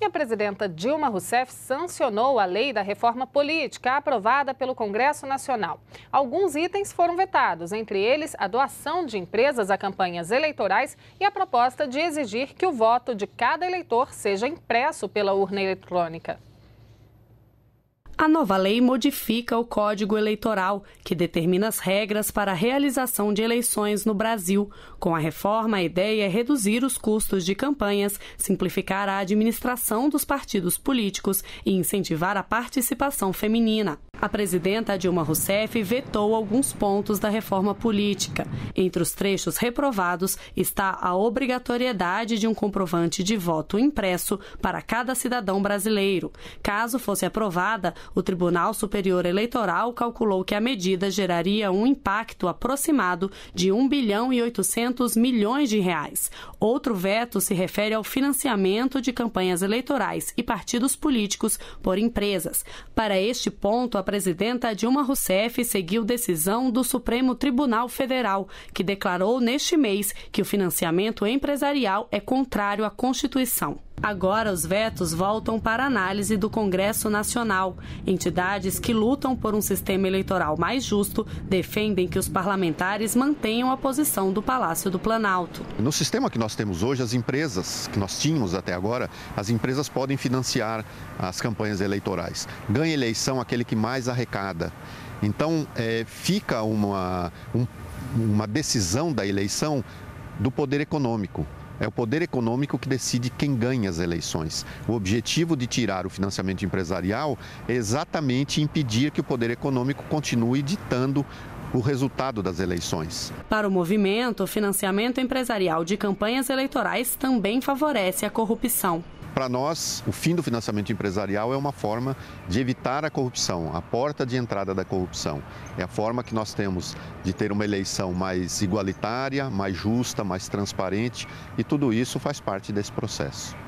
E a presidenta Dilma Rousseff sancionou a lei da reforma política aprovada pelo Congresso Nacional. Alguns itens foram vetados, entre eles a doação de empresas a campanhas eleitorais e a proposta de exigir que o voto de cada eleitor seja impresso pela urna eletrônica. A nova lei modifica o Código Eleitoral, que determina as regras para a realização de eleições no Brasil. Com a reforma, a ideia é reduzir os custos de campanhas, simplificar a administração dos partidos políticos e incentivar a participação feminina. A presidenta Dilma Rousseff vetou alguns pontos da reforma política. Entre os trechos reprovados está a obrigatoriedade de um comprovante de voto impresso para cada cidadão brasileiro. Caso fosse aprovada, o Tribunal Superior Eleitoral calculou que a medida geraria um impacto aproximado de 1 bilhão e 800 milhões de reais. Outro veto se refere ao financiamento de campanhas eleitorais e partidos políticos por empresas. Para este ponto, a presidenta Dilma Rousseff seguiu decisão do Supremo Tribunal Federal, que declarou neste mês que o financiamento empresarial é contrário à Constituição. Agora, os vetos voltam para análise do Congresso Nacional. Entidades que lutam por um sistema eleitoral mais justo defendem que os parlamentares mantenham a posição do Palácio do Planalto. No sistema que nós temos hoje, as empresas que nós tínhamos até agora, as empresas podem financiar as campanhas eleitorais. Ganha eleição aquele que mais arrecada. Então, é, fica uma, um, uma decisão da eleição do poder econômico. É o poder econômico que decide quem ganha as eleições. O objetivo de tirar o financiamento empresarial é exatamente impedir que o poder econômico continue ditando o resultado das eleições. Para o movimento, o financiamento empresarial de campanhas eleitorais também favorece a corrupção para nós, o fim do financiamento empresarial é uma forma de evitar a corrupção, a porta de entrada da corrupção. É a forma que nós temos de ter uma eleição mais igualitária, mais justa, mais transparente e tudo isso faz parte desse processo.